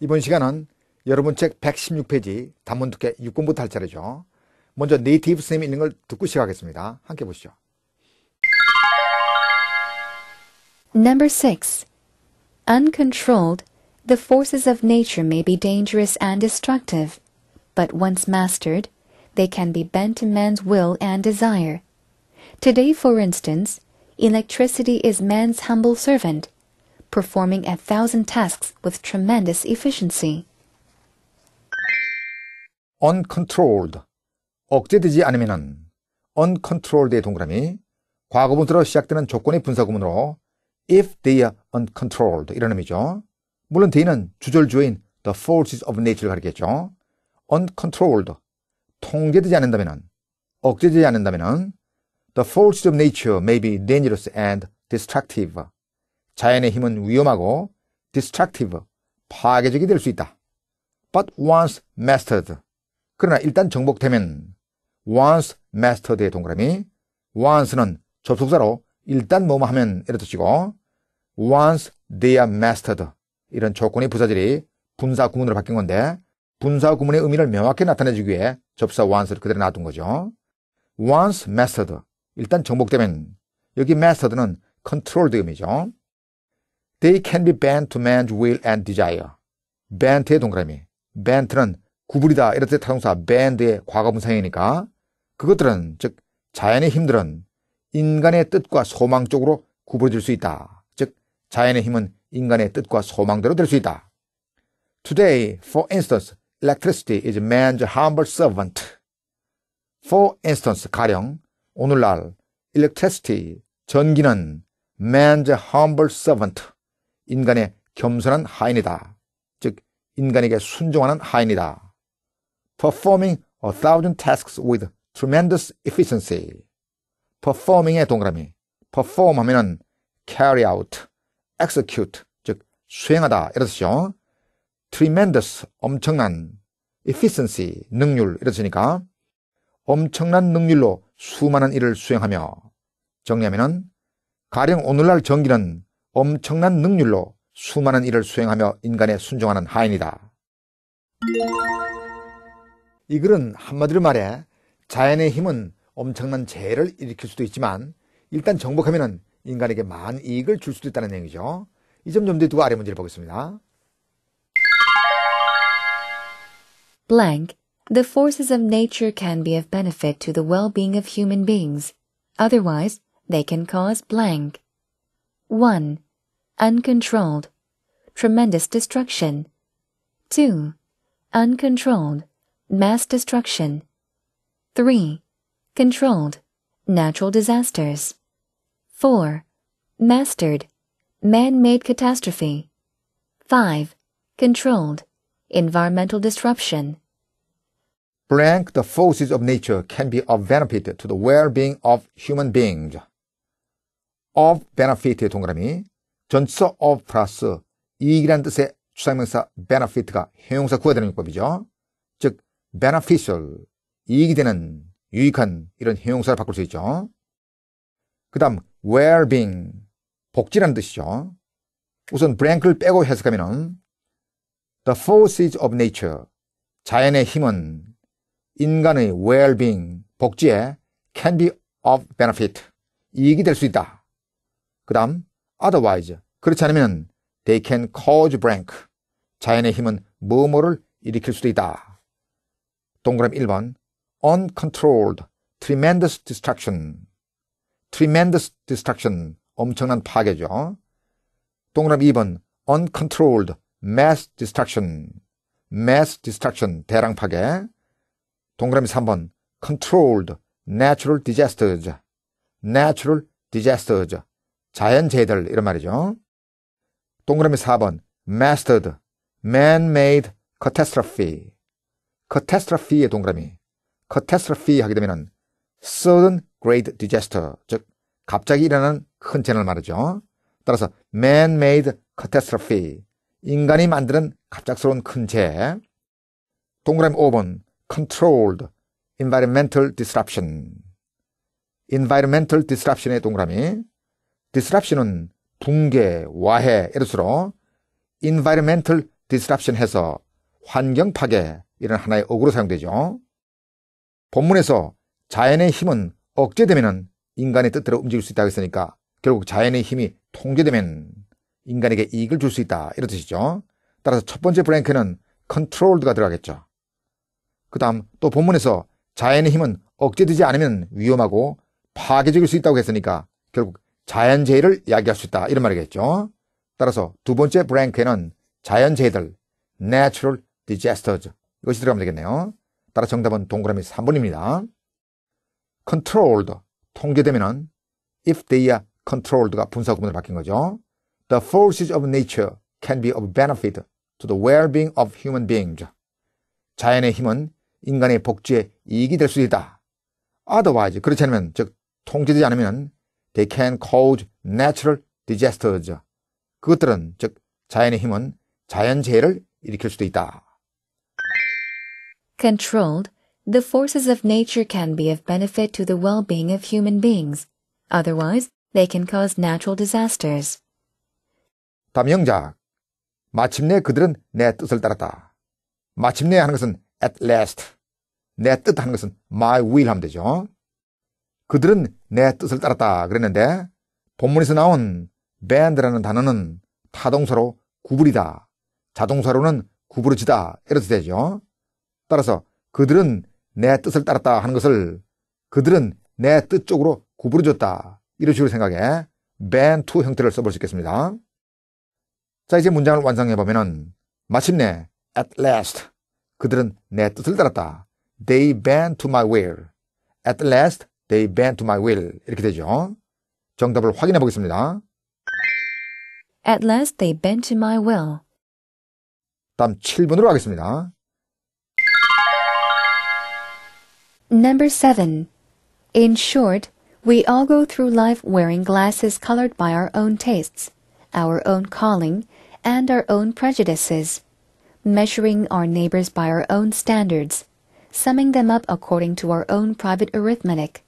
이번 시간은 여러분 책 116페이지 단문 두께 6권부터 할 차례죠. 먼저 네이티브 선생님이 있는 걸 듣고 시작하겠습니다. 함께 보시죠. Number 6. Uncontrolled, the forces of nature may be dangerous and destructive, but once mastered, they can be bent to man's will and desire. Today, for instance, electricity is man's humble servant. performing a thousand tasks with tremendous efficiency. uncontrolled 억제되지 않으면 uncontrolled의 동그라미 과거분수로 시작되는 조건의 분사구문으로 if they are uncontrolled 이런 의미죠. 물론 they는 주절주어인 the forces of nature를 가리겠죠. uncontrolled 통제되지 않는다면 억제되지 않는다면 the forces of nature may be dangerous and destructive 자연의 힘은 위험하고 destructive, 파괴적이 될 수 있다. But once mastered. 그러나 일단 정복되면 once mastered의 동그라미 once는 접속사로 일단 뭐뭐 하면 이런 뜻이고 once they are mastered 이런 조건의 부사들이 분사 구문으로 바뀐 건데 분사 구문의 의미를 명확히 나타내주기 위해 접사 once를 그대로 놔둔 거죠. once mastered 일단 정복되면 여기 mastered는 controlled 의미죠. They can be bent to man's will and desire. bent의 동그라미. bent는 구부리다 이럴 때 타동사 bend의 과거분사이니까 그것들은 즉 자연의 힘들은 인간의 뜻과 소망 쪽으로 구부러질 수 있다. 즉 자연의 힘은 인간의 뜻과 소망대로 될 수 있다. Today, for instance, electricity is man's humble servant. For instance, 가령 오늘날 electricity 전기는 man's humble servant 인간의 겸손한 하인이다. 즉 인간에게 순종하는 하인이다. Performing a thousand tasks with tremendous efficiency. Performing의 동그라미. Perform 하면은 carry out, execute 즉 수행하다 이런 뜻이죠. Tremendous 엄청난 efficiency 능률 이렇으니까 엄청난 능률로 수많은 일을 수행하며 정리하면은 가령 오늘날 전기는 엄청난 능률로 수많은 일을 수행하며 인간에 순종하는 하인이다. 이 글은 한마디로 말해 자연의 힘은 엄청난 재해를 일으킬 수도 있지만 일단 정복하면 인간에게 많은 이익을 줄 수도 있다는 얘기죠. 이점 염두에 두고 아래 문제를 보겠습니다. blank, the forces of nature can be of benefit to the well-being of human beings. Otherwise, they can cause blank. 1. Uncontrolled. Tremendous destruction. 2. Uncontrolled. Mass destruction. 3. Controlled. Natural disasters. 4. Mastered. Man-made catastrophe. 5. Controlled. Environmental disruption. Blank, the forces of nature can be of benefit to the well-being of human beings. of benefit의 동그라미 전치사 of plus 이익이라는 뜻의 추상명사 benefit가 형용사 구하되는 용법이죠. 즉 beneficial 이익이 되는 유익한 이런 형용사를 바꿀 수 있죠. 그 다음 well-being 복지라는 뜻이죠. 우선 브랭크를 빼고 해석하면 the forces of nature 자연의 힘은 인간의 well-being 복지에 can be of benefit 이익이 될 수 있다. 그 다음 otherwise 그렇지 않으면 they can cause blank 자연의 힘은 뭐뭐를 일으킬 수도 있다. 동그라미 1번 uncontrolled tremendous destruction tremendous destruction 엄청난 파괴죠. 동그라미 2번 uncontrolled mass destruction mass destruction 대량 파괴 동그라미 3번 controlled natural disasters natural disasters 자연재해들 이런 말이죠. 동그라미 4번 mastered man-made catastrophe catastrophe의 동그라미 catastrophe 하게 되면은 sudden great disaster 즉 갑자기 일어나는 큰 재난을 말이죠. 따라서 man-made catastrophe 인간이 만드는 갑작스러운 큰 재해 동그라미 5번 controlled environmental disruption environmental disruption의 동그라미 disruption은 붕괴, 와해, 이로으로 environmental disruption 해서 환경 파괴, 이런 하나의 어구로 사용되죠. 본문에서 자연의 힘은 억제되면 인간의 뜻대로 움직일 수 있다고 했으니까 결국 자연의 힘이 통제되면 인간에게 이익을 줄 수 있다. 이런 뜻이죠. 따라서 첫 번째 브랭크는 컨트롤드가 들어가겠죠. 그 다음 또 본문에서 자연의 힘은 억제되지 않으면 위험하고 파괴적일 수 있다고 했으니까 결국 자연재해를 야기할 수 있다. 이런 말이겠죠. 따라서 두 번째 브랭크에는 자연재해들, natural disasters 이것이 들어가면 되겠네요. 따라 정답은 동그라미 3번입니다. controlled, 통제되면은 if they are controlled가 분사 구문으로 바뀐 거죠. The forces of nature can be of benefit to the well-being of human beings. 자연의 힘은 인간의 복지에 이익이 될 수 있다. Otherwise, 그렇지 않으면, 즉, 통제되지 않으면 They can cause natural disasters. 그것들은 즉 자연의 힘은 자연재해를 일으킬 수도 있다. Controlled, the forces of nature can be of benefit to the well-being of human beings. Otherwise, they can cause natural disasters. 담영작, 마침내 그들은 내 뜻을 따랐다. 마침내 하는 것은 at last, 내 뜻 하는 것은 my will 하면 되죠. 그들은 내 뜻을 따랐다 그랬는데 본문에서 나온 band라는 단어는 타동사로 구부리다, 자동사로는 구부러지다 이렇게 되죠. 따라서 그들은 내 뜻을 따랐다 하는 것을 그들은 내 뜻 쪽으로 구부러졌다 이런 식으로 생각해 band to 형태를 써볼 수 있겠습니다. 자 이제 문장을 완성해 보면은 마침내 at last 그들은 내 뜻을 따랐다. They bend to my will. At last They bend to my will. 이렇게 되죠. 정답을 확인해 보겠습니다. At last they bent to my will. 다음 7번으로 가겠습니다. Number 7. In short, we all go through life wearing glasses colored by our own tastes, our own calling, and our own prejudices, measuring our neighbors by our own standards, summing them up according to our own private arithmetic.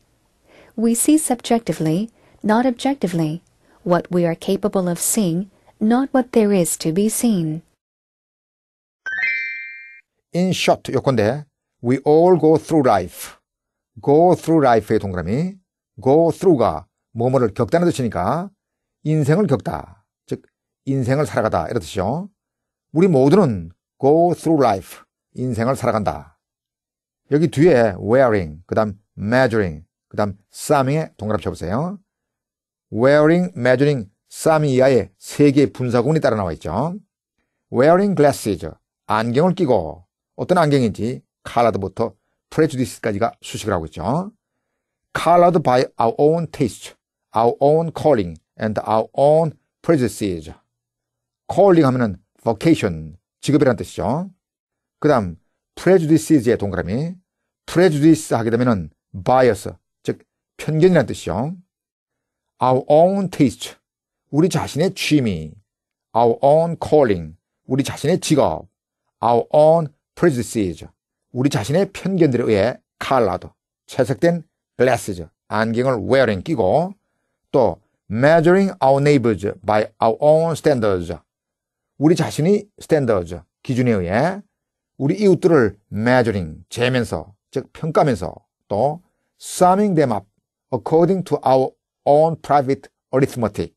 We see subjectively, not objectively, what we are capable of seeing, not what there is to be seen. In short, 요건데 we all go through life. go through life의 동그라미 go through가 뭐뭐를 겪다는 뜻이니까 인생을 겪다, 즉 인생을 살아가다 이런 뜻이죠. 우리 모두는 go through life, 인생을 살아간다. 여기 뒤에 wearing, 그 다음 measuring, 그 다음 쌈밍에 동그라미 쳐보세요. wearing, measuring, 쌈이 이하에 세 개의 분사구문이 따라 나와 있죠. wearing glasses, 안경을 끼고 어떤 안경인지 컬러드부터 prejudice까지가 수식을 하고 있죠. colored by our own taste, our own calling, and our own prejudices. calling 하면은 vocation, 직업이란 뜻이죠. 그 다음 prejudices의 동그라미, prejudice 하게 되면은 bias, 편견이란 뜻이요. Our own taste, 우리 자신의 취미. Our own calling, 우리 자신의 직업. Our own prejudices, 우리 자신의 편견들에 의해 칼라도 채색된 glasses, 안경을 wearing 끼고 또 measuring our neighbors by our own standards, 우리 자신이 standards, 기준에 의해 우리 이웃들을 measuring, 재면서, 즉 평가면서 또 summing them up, according to our own private arithmetic.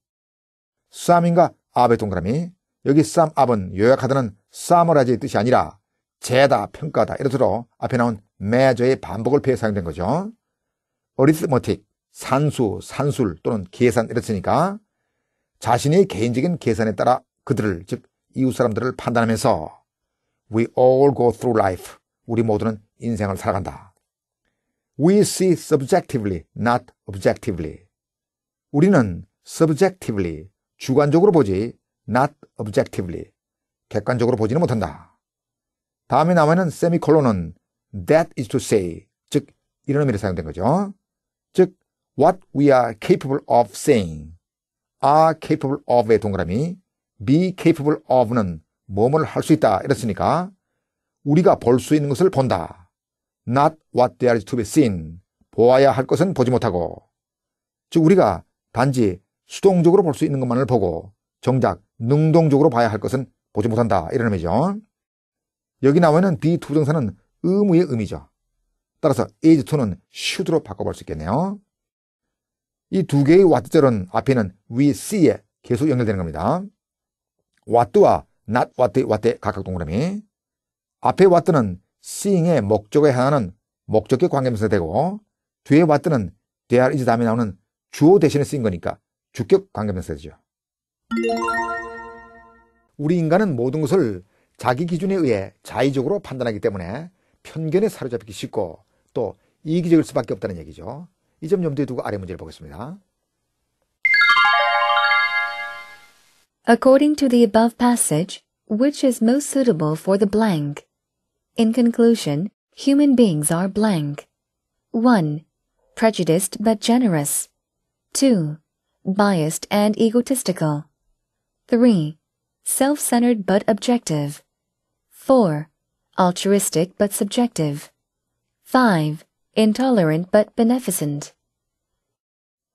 쌈인가 아베 동그라미. 여기 쌈 압은 요약하다는 쌈을 하지의 뜻이 아니라 재다, 평가다 예를 들어 앞에 나온 매저의 반복을 피해 사용된 거죠. arithmetic, 산수, 산술 또는 계산 이랬으니까 자신의 개인적인 계산에 따라 그들을 즉 이웃 사람들을 판단하면서 we all go through life 우리 모두는 인생을 살아간다. We see subjectively, not objectively. 우리는 subjectively, 주관적으로 보지, not objectively, 객관적으로 보지는 못한다. 다음에 나와있는 세미콜론은 that is to say, 즉 이런 의미로 사용된 거죠. 즉 what we are capable of saying, are capable of의 동그라미, be capable of는 뭐뭐를 할 수 있다 이랬으니까 우리가 볼 수 있는 것을 본다. not what there is to be seen. 보아야 할 것은 보지 못하고. 즉 우리가 단지 수동적으로 볼 수 있는 것만을 보고 정작 능동적으로 봐야 할 것은 보지 못한다. 이런 의미죠. 여기 나와있는 비투정사는 의무의 의미죠. 따라서 is to는 should로 바꿔볼 수 있겠네요. 이 두 개의 what절은 앞에는 we see에 계속 연결되는 겁니다. what와 not what의 what의 각각 동그라미. 앞에 what는 seeing의 목적의 에하는목적의 관계명사 되고 뒤에 왔 h 는 there is 다음에 나오는 주어 대신에 쓰인 거니까 주격 관계명사 되죠. 우리 인간은 모든 것을 자기 기준에 의해 자의적으로 판단하기 때문에 편견에 사로잡히기 쉽고 또 이기적일 수밖에 없다는 얘기죠. 이 점 염두에 두고 아래 문제를 보겠습니다. According to the above passage, which is most suitable for the blank? In conclusion, human beings are blank. 1. Prejudiced but generous. 2. Biased and egotistical. 3. Self-centered but objective. 4. Altruistic but subjective. 5. Intolerant but beneficent.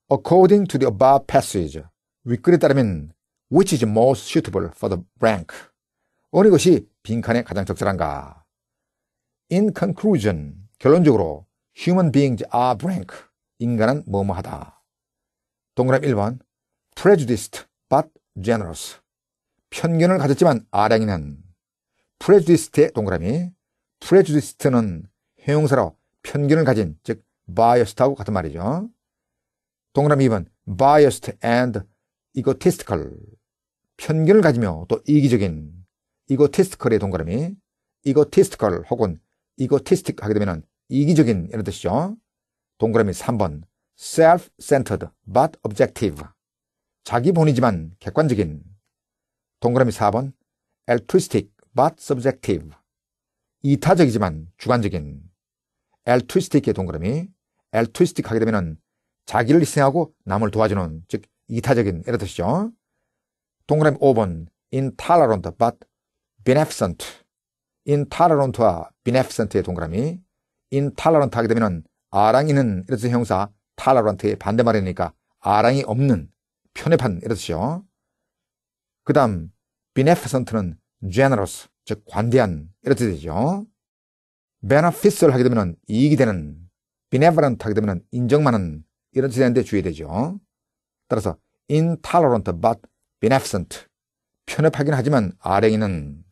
According to the above passage, we could determine which is most suitable for the rank. 어느 것이 빈칸에 가장 적절한가? In conclusion, 결론적으로 human beings are blank. 인간은 뭐뭐하다. 동그라미 1번 prejudiced but generous. 편견을 가졌지만 아량이는 prejudiced의 동그라미 prejudiced는 형용사로 편견을 가진 즉 biased하고 같은 말이죠. 동그라미 2번 biased and egotistical 편견을 가지며 또 이기적인 egotistical의 동그라미 egotistical 혹은 egotistic 하게 되면 이기적인 이런 뜻이죠. 동그라미 3번 self-centered but objective 자기 본이지만 객관적인 동그라미 4번 altruistic but subjective 이타적이지만 주관적인 altruistic의 동그라미 altruistic 하게 되면 자기를 희생하고 남을 도와주는 즉 이타적인 이런 뜻이죠. 동그라미 5번 intolerant but beneficent intolerant와 beneficent의 동그라미 intolerant 하게 되면 아랑이는 이래서 형사 tolerant의 반대말이니까 아랑이 없는 편협한 이래서요. 그 다음 beneficent는 generous 즉 관대한 이렇게 되죠. beneficial 하게 되면 이익이 되는 benevolent 하게 되면 인정만은 이런 뜻인데 주의되죠. 따라서 intolerant but beneficent 편협하긴 하지만 아랭이는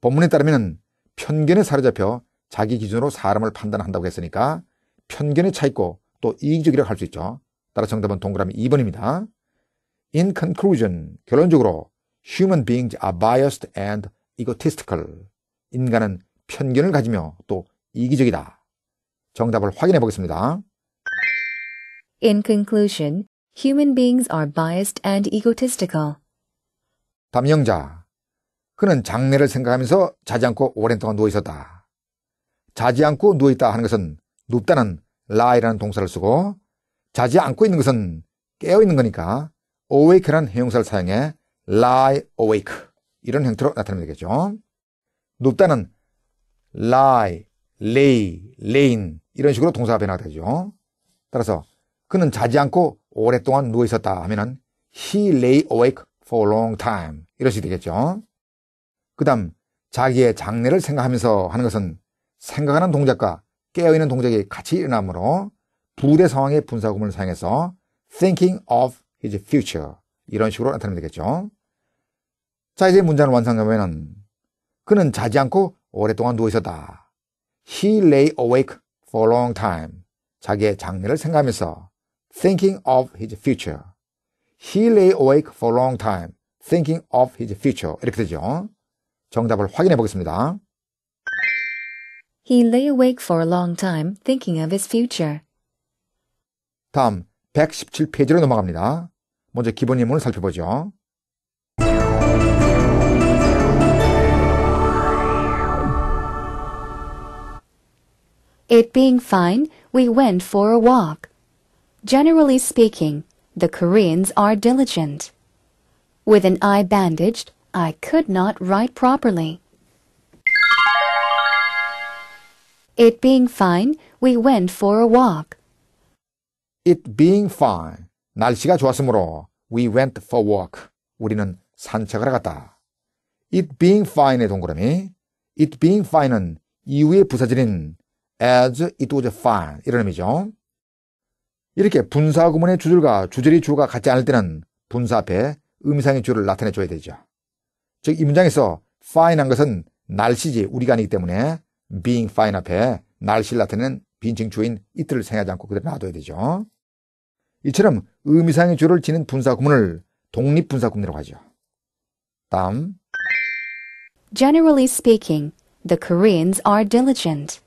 본문에 따르면 편견에 사로잡혀 자기 기준으로 사람을 판단한다고 했으니까 편견에 차있고 또 이기적이라고 할 수 있죠. 따라 정답은 동그라미 2번입니다. In conclusion, 결론적으로 human beings are biased and egotistical. 인간은 편견을 가지며 또 이기적이다. 정답을 확인해 보겠습니다. In conclusion, human beings are biased and egotistical. 담영자 그는 장래를 생각하면서 자지 않고 오랜 동안 누워 있었다. 자지 않고 누워 있다 하는 것은 눕다는 라이라는 동사를 쓰고 자지 않고 있는 것은 깨어 있는 거니까 awake라는 형용사를 사용해 lie awake 이런 형태로 나타내면 되겠죠. 눕다는 lie, lay, l a n 이런 식으로 동사가 변화되죠. 따라서 그는 자지 않고 오랫동안 누워 있었다 하면은 he lay awake for a long time 이런 식이 되겠죠. 그 다음 자기의 장래를 생각하면서 하는 것은 생각하는 동작과 깨어있는 동작이 같이 일어나므로 부대 상황의 분사구문을 사용해서 thinking of his future 이런 식으로 나타내면 되겠죠. 자 이제 문장을 완성하면 그는 자지 않고 오랫동안 누워있었다. He lay awake for a long time. 자기의 장래를 생각하면서 thinking of his future. He lay awake for a long time thinking of his future. 이렇게 되죠. 정답을 확인해 보겠습니다. He lay awake for a long time thinking of his future. 다음 117페이지로 넘어갑니다. 먼저 기본 예문을 살펴보죠. It being fine, we went for a walk. Generally speaking, the Koreans are diligent. With an eye bandaged, I could not write properly. It being fine, we went for a walk. It being fine. 날씨가 좋았으므로 we went for a walk. 우리는 산책을 갔다. It being fine의 동그라미. It being fine은 이후에 부사절인 as it was fine 이런 의미죠. 이렇게 분사 구문의 주절과 주절이 주어가 같지 않을 때는 분사 앞에 의미상의 주를 나타내 줘야 되죠. 즉, 이 문장에서 fine한 것은 날씨지 우리가 아니기 때문에 being fine 앞에 날씨를 나타내는 빈칭주인 이틀을 생하지 않고 그대로 놔둬야 되죠. 이처럼 의미상의 주를 지닌 분사구문을 독립분사구문이라고 하죠. 다음 Generally speaking, the Koreans are diligent.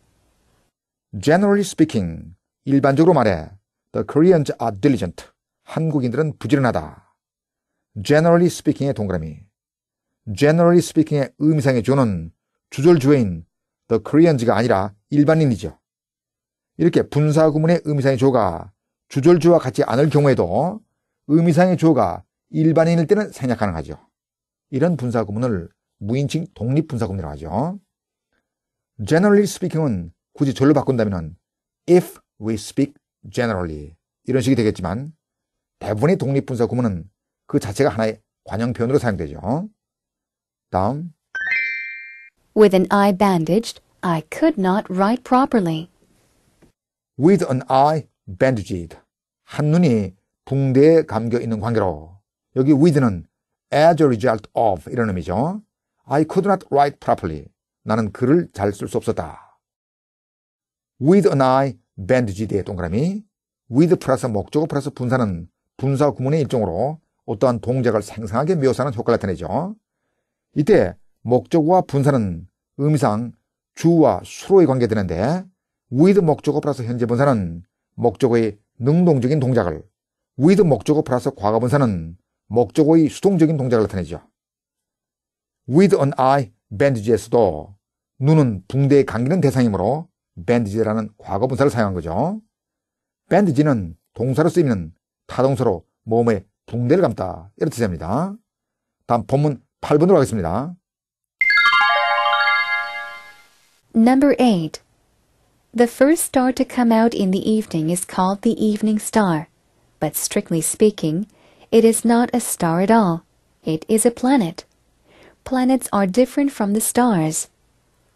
Generally speaking, 일반적으로 말해 the Koreans are diligent. 한국인들은 부지런하다. Generally speaking의 동그라미 generally speaking의 의미상의 주어는 주절주어인 the Koreans가 아니라 일반인이죠. 이렇게 분사구문의 의미상의 조가 주절주와 같지 않을 경우에도 의미상의 조가 일반인일 때는 생략 가능하죠. 이런 분사구문을 무인칭 독립분사구문이라고 하죠. generally speaking은 굳이 절로 바꾼다면 if we speak generally 이런 식이 되겠지만 대부분의 독립분사 구문은 그 자체가 하나의 관형 표현으로 사용되죠. 다음 With an eye bandaged, I could not write properly. With an eye bandaged. 한눈이 붕대에 감겨 있는 관계로 여기 with는 as a result of 이런 의미죠. I could not write properly. 나는 글을 잘 쓸 수 없었다. With an eye bandaged의 동그라미 with 플러스 목적어 플러스 분사는 분사 구문의 일종으로 어떠한 동작을 생생하게 묘사하는 효과를 나타내죠. 이때 목적어와 분사는 의미상 주와 수로에 관계되는데 with 목적어 플러스 현재 분사는 목적어의 능동적인 동작을 with 목적어 플러스 과거 분사는 목적어의 수동적인 동작을 나타내죠. with an eye bandage에서도 눈은 붕대에 감기는 대상이므로 bandage라는 과거 분사를 사용한 거죠. bandage는 동사로 쓰이는 타동사로 몸에 붕대를 감다 이렇게 입니다 다음 본문 8번으로 가겠습니다. Number 8. The first star to come out in the evening is called the evening star. But strictly speaking, it is not a star at all. It is a planet. Planets are different from the stars.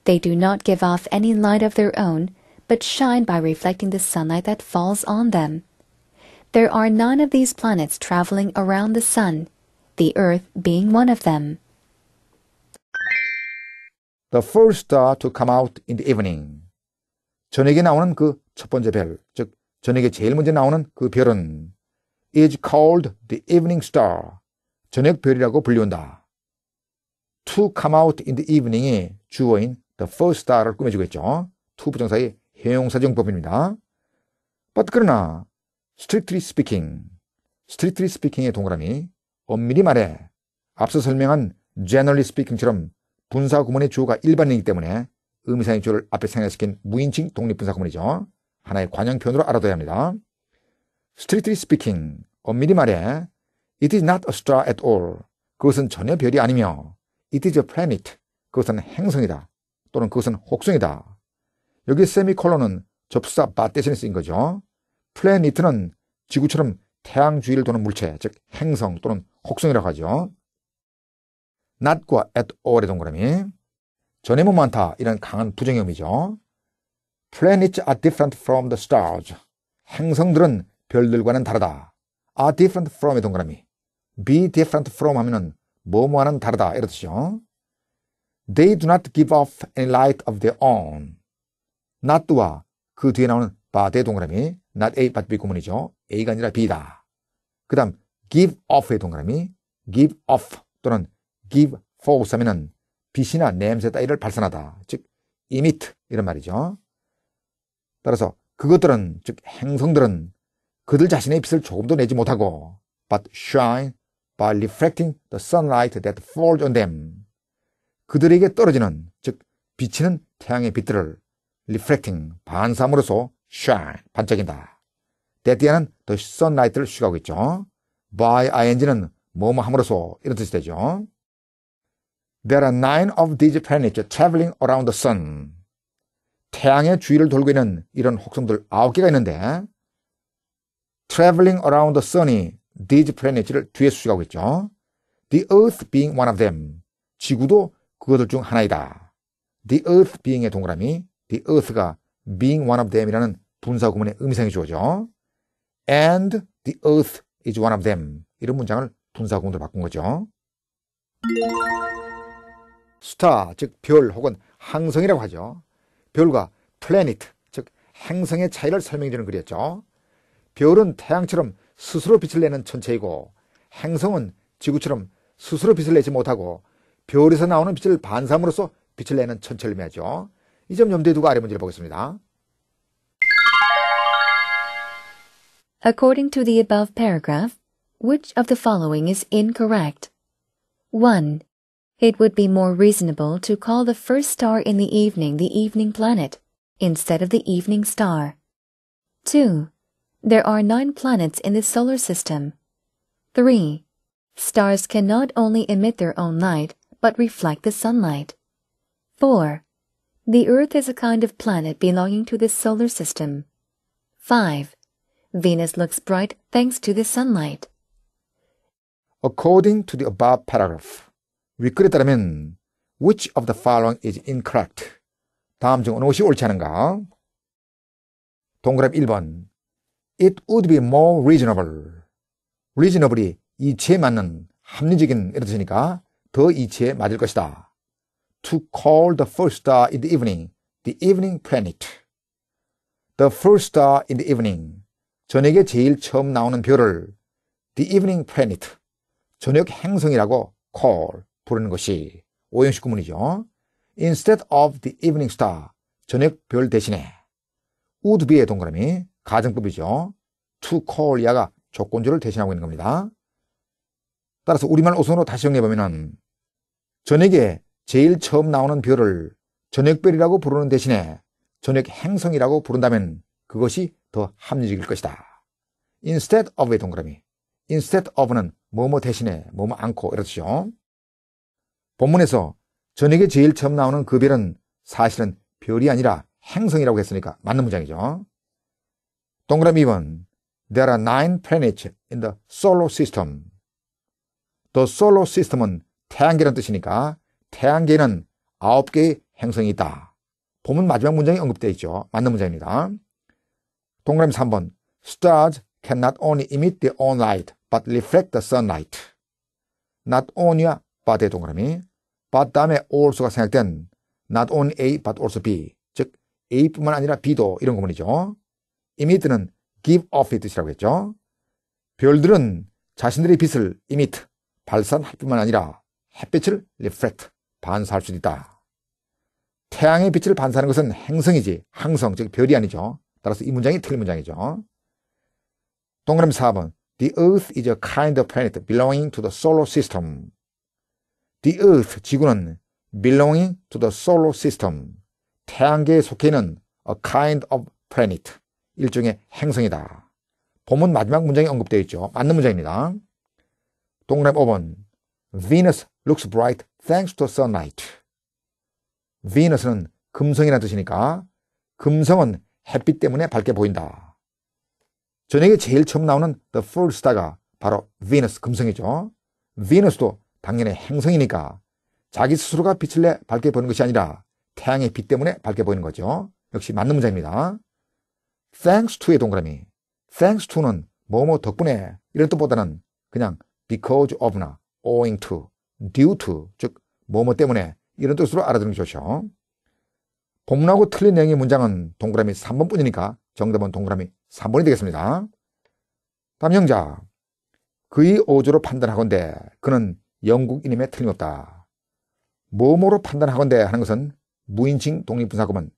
They do not give off any light of their own, but shine by reflecting the sunlight that falls on them. There are none of these planets traveling around the sun. the earth being one of them. The first star to come out in the evening. 저녁에 나오는 그 첫 번째 별, 즉 저녁에 제일 먼저 나오는 그 별은 is called the evening star. 저녁 별이라고 불리운다. To come out in the evening이 주어인 the first star를 꾸며주고 있죠. to 부정사의 형용사정법입니다. But 그러나 strictly speaking, strictly speaking의 동그라미 엄밀히 말해 앞서 설명한 generally speaking처럼 분사 구문의 주어가 일반이기 때문에 의미상의 주어를 앞에 생략시킨 무인칭 독립분사 구문이죠. 하나의 관용 표현으로 알아둬야 합니다. strictly speaking, 엄밀히 말해 it is not a star at all. 그것은 전혀 별이 아니며 it is a planet. 그것은 행성이다. 또는 그것은 혹성이다. 여기 세미콜론은 접수사 b 바 대신에 쓰인 거죠. planet는 지구처럼 태양 주위를 도는 물체, 즉 행성 또는 혹성이라고 하죠. not과 at all의 동그라미. 전에문 많다. 이런 강한 부정형이죠. planets are different from the stars. 행성들은 별들과는 다르다. are different from의 동그라미. be different from 하면은 뭐뭐와는 다르다. 이런 뜻이죠. they do not give off any light of their own. not와 그 뒤에 나오는 바의동그라미 not A but B 구문이죠. A가 아니라 B다. 그 다음 give off의 동그라미 give off 또는 give force 하면은 빛이나 냄새 따위를 발산하다. 즉 emit 이런 말이죠. 따라서 그것들은 즉 행성들은 그들 자신의 빛을 조금도 내지 못하고 but shine by reflecting the sunlight that falls on them. 그들에게 떨어지는 즉 비치는 태양의 빛들을 reflecting 반사함으로써 shine, 반짝인다. 대띠에는 the sunlight를 수식하고 있죠. by ing는 뭐뭐 함으로써 이런 뜻이 되죠. There are nine of these planets traveling around the sun. 태양의 주위를 돌고 있는 이런 혹성들 아홉 개가 있는데 traveling around the sun이 these planets를 뒤에 수식하고 있죠. The earth being one of them. 지구도 그것들 중 하나이다. The earth being의 동그라미, the earth가 being one of them이라는 분사 구문의 음성이 주어져. and the earth is one of them. 이런 문장을 분사 구문으로 바꾼 거죠. 스타, 즉 별 혹은 항성이라고 하죠. 별과 planet, 즉 행성의 차이를 설명해 주는 글이었죠. 별은 태양처럼 스스로 빛을 내는 천체이고 행성은 지구처럼 스스로 빛을 내지 못하고 별에서 나오는 빛을 반사함으로써 빛을 내는 천체를 의미하죠. 염두에 두고 아래 문제를 보겠습니다. According to the above paragraph, which of the following is incorrect? 1. It would be more reasonable to call the first star in the evening the evening planet instead of the evening star. 2. There are nine planets in the solar system. 3. Stars can not only emit their own light, but reflect the sunlight. 4. The Earth is a kind of planet belonging to this solar system. 5. Venus looks bright thanks to the sunlight. According to the above paragraph, 위클에 which of the following is incorrect? 다음 중 어느 것이 옳지 않은가? 동그랍 1번 It would be more reasonable. reasonable이 이치에 맞는 합리적인 이런 뜻이니까 더 이치에 맞을 것이다. to call the first star in the evening the evening planet. The first star in the evening. 저녁에 제일 처음 나오는 별을 the evening planet. 저녁 행성이라고 call 부르는 것이 오형식 구문이죠. Instead of the evening star. 저녁 별 대신에 would be의 동그라미 가정법이죠. to call 야가 조건조를 대신하고 있는 겁니다. 따라서 우리말 오선으로 다시 정리해보면 저녁에 제일 처음 나오는 별을 저녁별이라고 부르는 대신에 저녁 행성이라고 부른다면 그것이 더 합리적일 것이다. instead of의 동그라미. instead of는 뭐뭐 대신에 뭐뭐 않고 이렇죠. 본문에서 저녁에 제일 처음 나오는 그 별은 사실은 별이 아니라 행성이라고 했으니까 맞는 문장이죠. 동그라미 2번 There are nine planets in the solar system. The solar system은 태양계란 뜻이니까 태양계는 아홉 개의 행성이 있다. 보면 마지막 문장이 언급되어 있죠. 맞는 문장입니다. 동그라미 3번. Stars can not only emit their own light, but reflect the sunlight. not only와 but의 동그라미. but 다음에 also가 생략된 not only A, but also B. 즉, A뿐만 아니라 B도 이런 구문이죠. emit는 give off의 뜻이라고 했죠. 별들은 자신들의 빛을 emit, 발산할 뿐만 아니라 햇빛을 reflect, 반사할 수 있다. 태양의 빛을 반사하는 것은 행성이지 항성 즉 별이 아니죠. 따라서 이 문장이 틀린 문장이죠. 동그라미 4번 The Earth is a kind of planet belonging to the solar system. The Earth 지구는 belonging to the solar system 태양계에 속해 있는 a kind of planet 일종의 행성이다. 본문 마지막 문장이 언급되어 있죠. 맞는 문장입니다. 동그라미 5번 Venus looks bright thanks to sunlight. Venus는 금성이라는 뜻이니까 금성은 햇빛 때문에 밝게 보인다. 저녁에 제일 처음 나오는 The Full Star가 바로 Venus 금성이죠. Venus도 당연히 행성이니까 자기 스스로가 빛을 내 밝게 보는 것이 아니라 태양의 빛 때문에 밝게 보이는 거죠. 역시 맞는 문제입니다. Thanks to의 동그라미. Thanks to는 뭐뭐 덕분에 이런 뜻보다는 그냥 because of나 owing to, due to, 즉 뭐뭐 때문에 이런 뜻으로 알아두는 게 좋죠. 본문하고 틀린 내용의 문장은 동그라미 3번뿐이니까 정답은 동그라미 3번이 되겠습니다. 다음 형자. 그의 오조로 판단하건대 그는 영국인임에 틀림없다. 뭐뭐로 판단하건대 하는 것은 무인칭 독립분사구은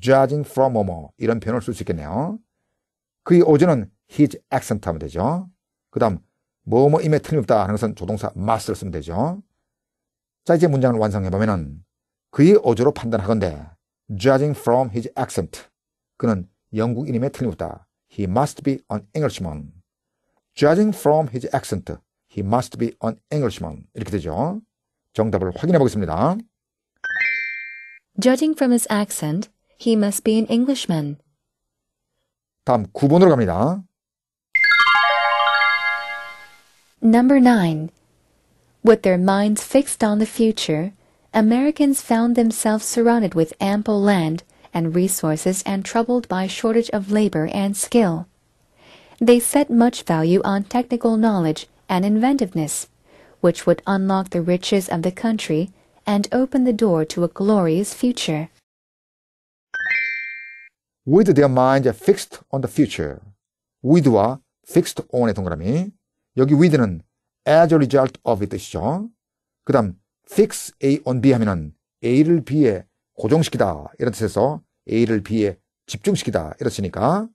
judging from 뭐뭐 이런 표현을 쓸 수 있겠네요. 그의 오조는 his accent 하면 되죠. 그 다음 뭐뭐임에 틀림없다 하는 것은 조동사 must를 쓰면 되죠. 자 이제 문장을 완성해보면 은 그의 어조로 판단하건대 judging from his accent 그는 영국인임에 틀림없다. He must be an Englishman. Judging from his accent, he must be an Englishman. 이렇게 되죠. 정답을 확인해 보겠습니다. Judging from his accent, he must be an Englishman. 다음 9번으로 갑니다. Number 9. With their minds fixed on the future, Americans found themselves surrounded with ample land and resources and troubled by shortage of labor and skill. They set much value on technical knowledge and inventiveness, which would unlock the riches of the country and open the door to a glorious future. With their minds fixed on the future. with와 fixed on의 동그라미. 여기 with는 as a result of의 뜻이죠. 그 다음 fix A on B 하면은 A를 B에 고정시키다 이런 뜻에서 A를 B에 집중시키다 이렇으니까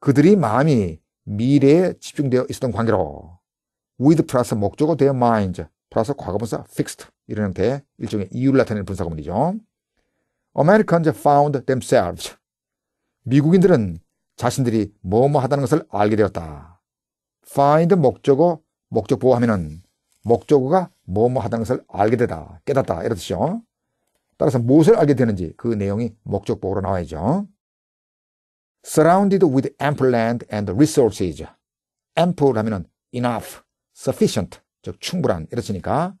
그들이 마음이 미래에 집중되어 있었던 관계로 with 플러스 목적어 their mind 플러스 과거분사 fixed 이런 형태의 일종의 이유를 나타내는 분사구문이죠. Americans found themselves 미국인들은 자신들이 뭐뭐 하다는 것을 알게 되었다. find 목적어, 목적 보호하면은 목적어가 뭐뭐 하다는 것을 알게 되다, 깨닫다 이런 뜻이죠. 따라서 무엇을 알게 되는지 그 내용이 목적 보호로 나와야죠. surrounded with ample land and resources. ample 하면은 enough, sufficient, 즉 충분한 이렇으니까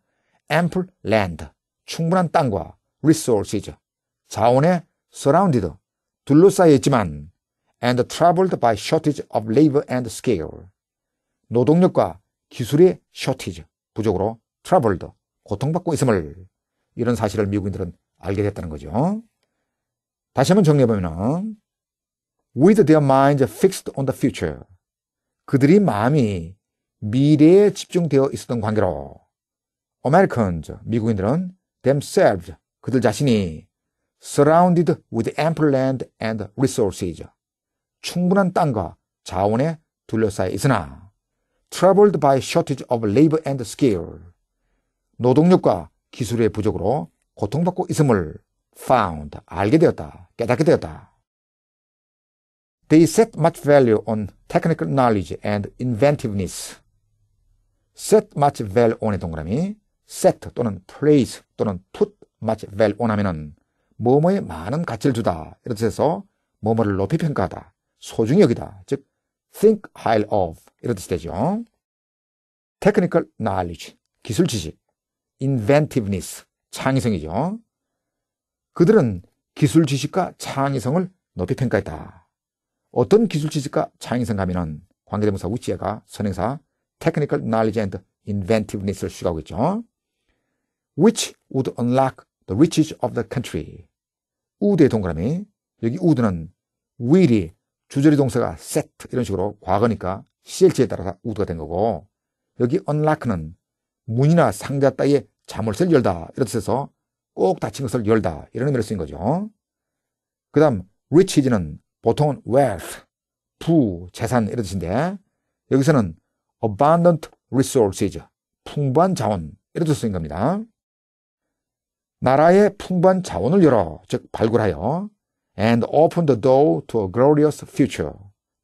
ample land, 충분한 땅과 resources, 자원에 surrounded, 둘러싸여 있지만 and troubled by shortage of labor and skill, 노동력과 기술의 쇼티즈, 부족으로 트러블드, 고통받고 있음을 이런 사실을 미국인들은 알게 됐다는 거죠. 다시 한번 정리해보면 with their minds fixed on the future 그들이 마음이 미래에 집중되어 있었던 관계로 Americans, 미국인들은 themselves, 그들 자신이 surrounded with ample land and resources, 충분한 땅과 자원에 둘러싸여 있으나 troubled by shortage of labor and skill. 노동력과 기술의 부족으로 고통받고 있음을 found, 알게 되었다, 깨닫게 되었다. They set much value on technical knowledge and inventiveness. set much value on의 동그라미, set 또는 place 또는 put much value on 하면은 뭐뭐에 많은 가치를 두다. 이런 뜻에서 뭐뭐를 높이 평가하다, 소중히 여기다, 즉 think high of 이런 뜻이 되죠. technical knowledge 기술 지식, inventiveness 창의성이죠. 그들은 기술 지식과 창의성을 높이 평가했다. 어떤 기술 지식과 창의성 가면은 관계대명사 우치에가 선행사 technical knowledge and inventiveness를 수가하고 있죠. which would unlock the riches of the country. 우드의 동그라미. 여기 우드는 will이 주저리 동사가 set 이런 식으로 과거니까 CLC에 따라서 우드가 된 거고 여기 unlock는 문이나 상자 따위에 자물쇠를 열다 이런 뜻에서 꼭 닫힌 것을 열다 이런 의미로 쓰인 거죠. 그 다음 riches는 보통은 wealth, 부, 재산 이런 뜻인데 여기서는 abundant resources, 풍부한 자원 이런 뜻으 쓰인 겁니다. 나라의 풍부한 자원을 열어 즉 발굴하여 and open the door to a glorious future.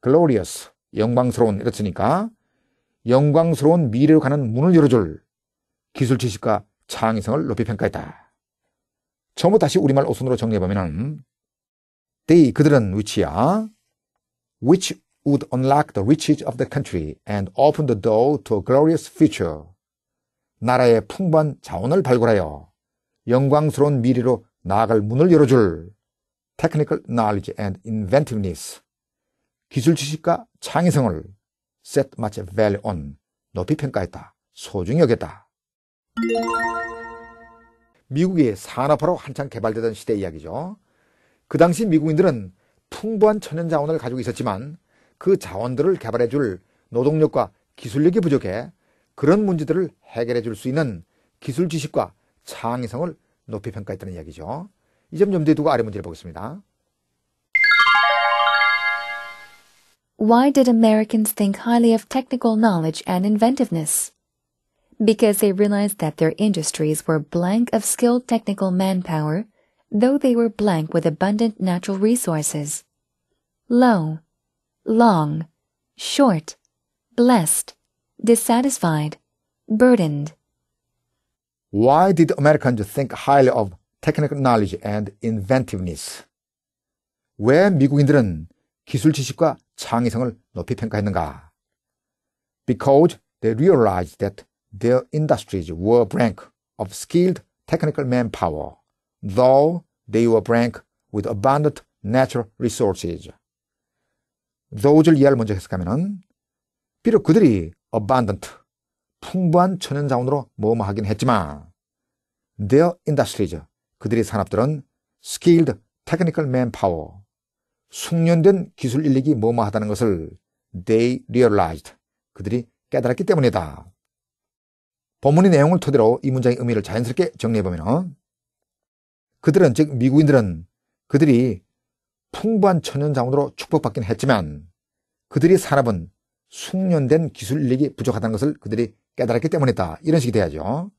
glorious. 영광스러운. 이렇으니까 영광스러운 미래로 가는 문을 열어줄 기술 지식과 창의성을 높이 평가했다. 처음부터 다시 우리말 오순으로 정리해보면 they 그들은 위치야 which would unlock the riches of the country and open the door to a glorious future. 나라의 풍부한 자원을 발굴하여 영광스러운 미래로 나아갈 문을 열어줄 technical knowledge and inventiveness. 기술 지식과 창의성을 set much value on 높이 평가했다. 소중히 여겼다. 미국이 산업화로 한창 개발되던 시대 이야기죠. 그 당시 미국인들은 풍부한 천연 자원을 가지고 있었지만 그 자원들을 개발해 줄 노동력과 기술력이 부족해 그런 문제들을 해결해 줄 수 있는 기술 지식과 창의성을 높이 평가했다는 이야기죠. 염두에 두고 아래 문제를 보겠습니다. Why did Americans think highly of technical knowledge and inventiveness? Because they realized that their industries were blank of skilled technical manpower, though they were blank with abundant natural resources. Low, long, short, blessed, dissatisfied, burdened. Why did Americans think highly of technical knowledge and inventiveness. 왜 미국인들은 기술 지식과 창의성을 높이 평가했는가? Because they realized that their industries were blank of skilled technical manpower, though they were blank with abundant natural resources. thouse를 이해를 먼저 해석하면은 비록 그들이 abundant, 풍부한 천연자원으로 뭐뭐하긴 했지만 their industries, 그들의 산업들은 skilled technical manpower, 숙련된 기술 인력이 뭐뭐하다는 것을 they realized, 그들이 깨달았기 때문이다. 본문의 내용을 토대로 이 문장의 의미를 자연스럽게 정리해보면 그들은 즉 미국인들은 그들이 풍부한 천연자원으로 축복받긴 했지만 그들이 산업은 숙련된 기술 인력이 부족하다는 것을 그들이 깨달았기 때문이다. 이런 식이 돼야죠.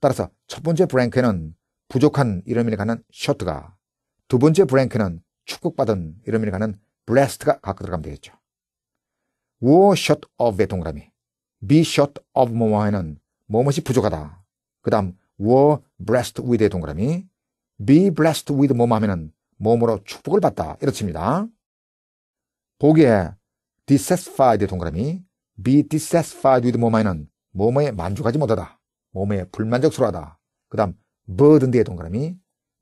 따라서 첫 번째 브랭크에는 부족한 이름이 가는 셔트가 두 번째 브랭크는 축복받은 이름이 가는 블레스트가 갖고 들어가면 되겠죠. 워 셔트 h o 의 동그라미 비 셔트 h o 모 t 에는 뭐뭇이 부족하다. 그 다음 워블 r 스트위드의 동그라미 비블 b 스트 위드 모모 하면은 몸으로 축복을 받다. 이렇습니다. 보기에 dissatisfied의 동그라미 be dissatisfied with 뭐에는 몸에 만족하지 못하다. 몸에 불만족스러워하다. 그 다음 burdened의 동그라미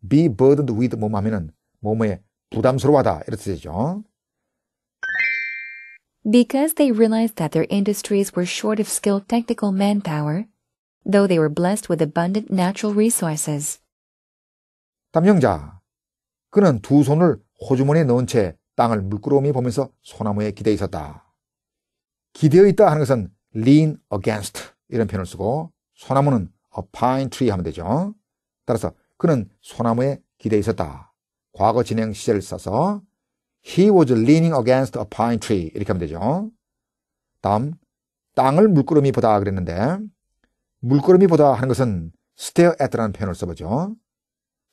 be burdened with 뭐뭐 하면은 뭐뭐에 부담스러워하다 이렇게 쓰죠. Because they realized that their industries were short of skilled technical manpower, though they were blessed with abundant natural resources. 담영자, 그는 두 손을 호주머니에 넣은 채 땅을 물끄러미 보면서 소나무에 기대 있었다. 기대어 있다 하는 것은 lean against 이런 표현을 쓰고 소나무는 a pine tree 하면 되죠. 따라서 그는 소나무에 기대 있었다. 과거 진행 시제를 써서 He was leaning against a pine tree 이렇게 하면 되죠. 다음 땅을 물끄러미 보다 그랬는데 물끄러미 보다 하는 것은 stare at라는 표현을 써보죠.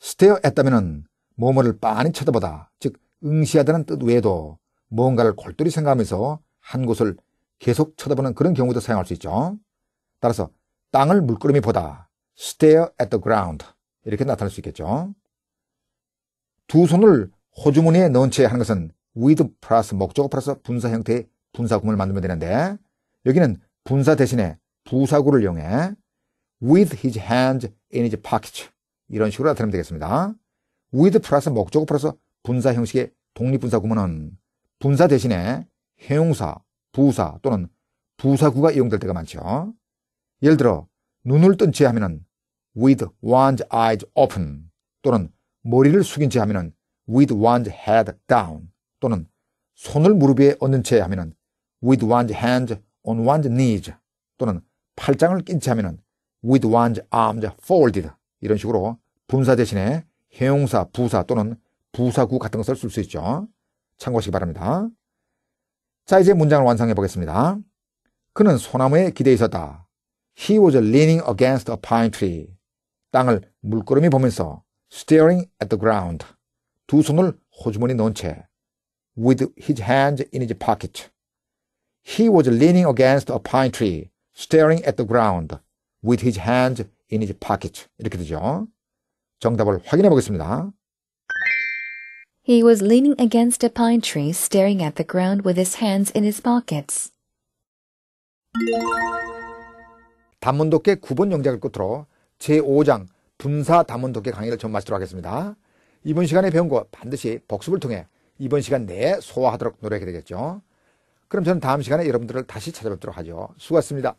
stare at다면은 뭐뭐를 빤히 쳐다보다 즉 응시하다는 뜻 외에도 무언가를 골똘히 생각하면서 한 곳을 계속 쳐다보는 그런 경우도 사용할 수 있죠. 따라서 땅을 물끄러미 보다 stare at the ground 이렇게 나타날 수 있겠죠. 두 손을 호주머니에 넣은 채 하는 것은 with 플러스 목적어 플러스 분사 형태의 분사구문을 만들면 되는데 여기는 분사 대신에 부사구를 이용해 with his hands in his pocket 이런 식으로 나타내면 되겠습니다. with 플러스 목적어 플러스 분사 형식의 독립분사구문은 분사 대신에 형용사, 부사 또는 부사구가 이용될 때가 많죠. 예를 들어 눈을 뜬 채 하면은 with one's eyes open 또는 머리를 숙인 채 하면은 with one's head down 또는 손을 무릎에 위 얹은 채 하면은 with one's hands on one's knees 또는 팔짱을 낀 채 하면은 with one's arms folded 이런 식으로 분사 대신에 형용사, 부사 또는 부사구 같은 것을 쓸 수 있죠. 참고하시기 바랍니다. 자, 이제 문장을 완성해 보겠습니다. 그는 소나무에 기대 있었다. He was leaning against a pine tree. 땅을 물끄러미 보면서 staring at the ground. 두 손을 호주머니 넣은 채 with his hands in his pocket. He was leaning against a pine tree, staring at the ground with his hands in his pocket. 이렇게 되죠. 정답을 확인해 보겠습니다. He was leaning against a pine tree, staring at the ground with his hands in his pockets. 단문 독해 9번 영작을 끝으로 제5장 분사 담은 독해 강의를 전 마치도록 하겠습니다. 이번 시간에 배운 거 반드시 복습을 통해 이번 시간 내에 소화하도록 노력해야 되겠죠. 그럼 저는 다음 시간에 여러분들을 다시 찾아뵙도록 하죠. 수고하셨습니다.